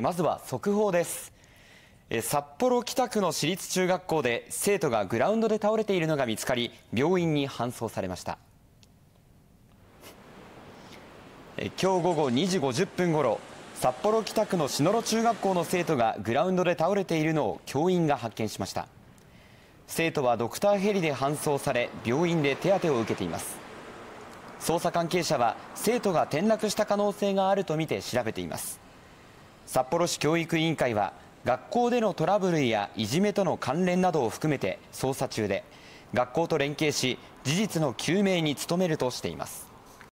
まずは速報です札幌北区の私立中学校で生徒がグラウンドで倒れているのが見つかり病院に搬送されました今日午後2時50分ごろ札幌北区の篠路中学校の生徒がグラウンドで倒れているのを教員が発見しました生徒はドクターヘリで搬送され病院で手当てを受けています捜査関係者は生徒が転落した可能性があるとみて調べています札幌市教育委員会は学校でのトラブルやいじめとの関連などを含めて捜査中で学校と連携し事実の究明に努めるとしています